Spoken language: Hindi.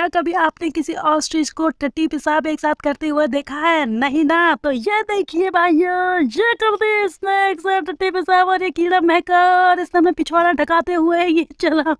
क्या कभी आपने किसी ऑस्ट्रिच को टट्टी पिसाब एक साथ करते हुए देखा है नहीं ना तो ये देखिए भाइयों ये कर टट्टी पेशाब और ये कीड़ा महका और इसने हमें पिछवाड़ा ढकाते हुए ये चला